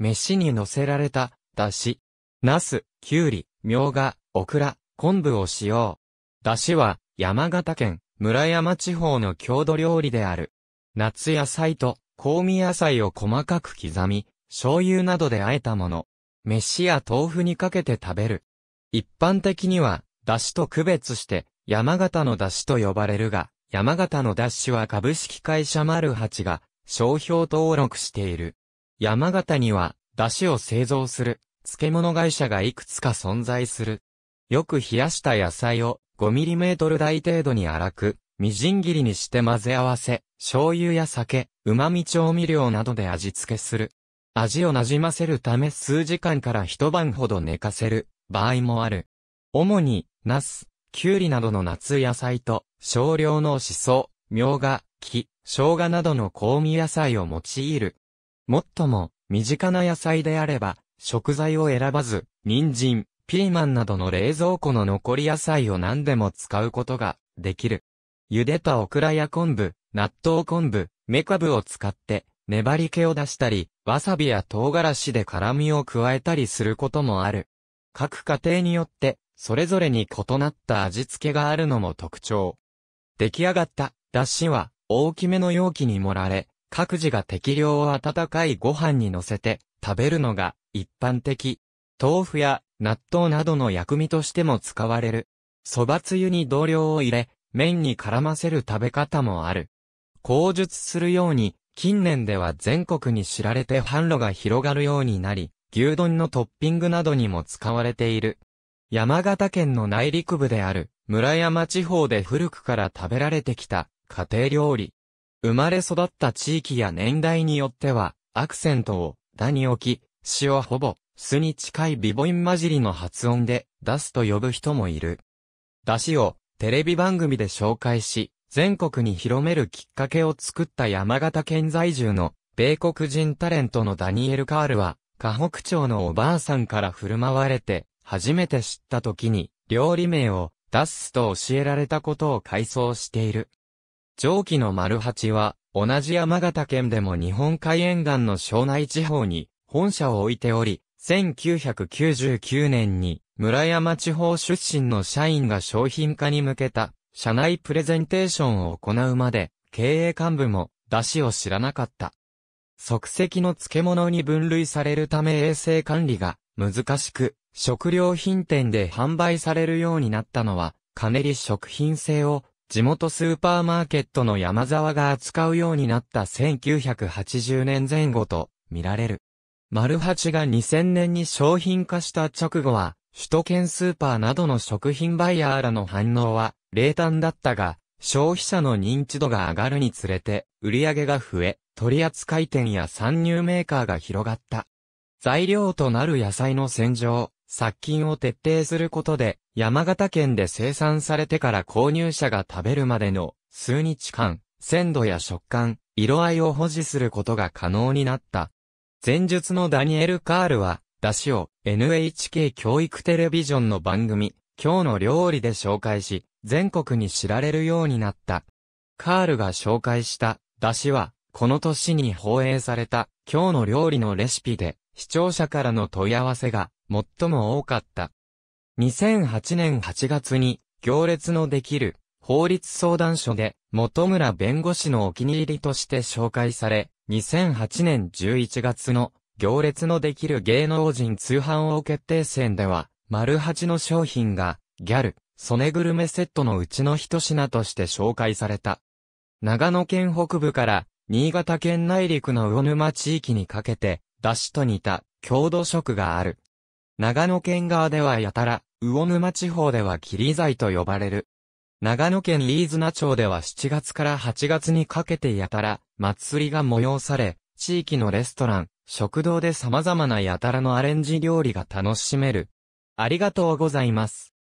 飯に乗せられた、だし。ナス、きゅうり、みょうが、オクラ、昆布を使用。だしは、山形県、村山地方の郷土料理である。夏野菜と、香味野菜を細かく刻み、醤油などで和えたもの。飯や豆腐にかけて食べる。一般的には、だしと区別して、山形のだしと呼ばれるが、山形のだしは株式会社丸八が、商標登録している。山形には、出汁を製造する、漬物会社がいくつか存在する。よく冷やした野菜を5トル大程度に粗く、みじん切りにして混ぜ合わせ、醤油や酒、旨味調味料などで味付けする。味をなじませるため数時間から一晩ほど寝かせる場合もある。主に、ナス、キュウリなどの夏野菜と、少量のシソ、ミョウガ、木、生姜などの香味野菜を用いるもっとも、身近な野菜であれば、食材を選ばず、人参、ピーマンなどの冷蔵庫の残り野菜を何でも使うことができる。茹でたオクラや昆布、納豆昆布、メカブを使って、粘り気を出したり、わさびや唐辛子で辛味を加えたりすることもある。各家庭によって、それぞれに異なった味付けがあるのも特徴。出来上がった、だしは、大きめの容器に盛られ、各自が適量を温かいご飯に乗せて食べるのが一般的。豆腐や納豆などの薬味としても使われる。蕎麦つゆに同量を入れ、麺に絡ませる食べ方もある。口述するように、近年では全国に知られて販路が広がるようになり、牛丼のトッピングなどにも使われている。山形県の内陸部である村山地方で古くから食べられてきた家庭料理。生まれ育った地域や年代によっては、アクセントを、だに置き、詩をほぼ、巣に近いビボイン混じりの発音で、出すと呼ぶ人もいる。出しを、テレビ番組で紹介し、全国に広めるきっかけを作った山形県在住の、米国人タレントのダニエル・カールは、河北町のおばあさんから振る舞われて、初めて知った時に、料理名を、出すと教えられたことを回想している。上記の丸八は、同じ山形県でも日本海沿岸の庄内地方に本社を置いており、1999年に村山地方出身の社員が商品化に向けた社内プレゼンテーションを行うまで、経営幹部も出汁を知らなかった。即席の漬物に分類されるため衛生管理が難しく、食料品店で販売されるようになったのは、かなり食品性を地元スーパーマーケットの山沢が扱うようになった1980年前後と見られる。丸八が2000年に商品化した直後は、首都圏スーパーなどの食品バイヤーらの反応は冷淡だったが、消費者の認知度が上がるにつれて、売り上げが増え、取扱店や参入メーカーが広がった。材料となる野菜の洗浄、殺菌を徹底することで、山形県で生産されてから購入者が食べるまでの数日間、鮮度や食感、色合いを保持することが可能になった。前述のダニエル・カールは、出汁を NHK 教育テレビジョンの番組、今日の料理で紹介し、全国に知られるようになった。カールが紹介した出汁は、この年に放映された今日の料理のレシピで、視聴者からの問い合わせが最も多かった。2008年8月に行列のできる法律相談所で本村弁護士のお気に入りとして紹介され、2008年11月の行列のできる芸能人通販王決定戦では、丸八の商品がギャル、ソネグルメセットのうちの一品として紹介された。長野県北部から新潟県内陸の魚沼地域にかけて、だしと似た郷土食がある長野県側ではやたら、魚沼地方では霧材と呼ばれる。長野県リーズナ町では7月から8月にかけてやたら、祭りが催され、地域のレストラン、食堂で様々なやたらのアレンジ料理が楽しめる。ありがとうございます。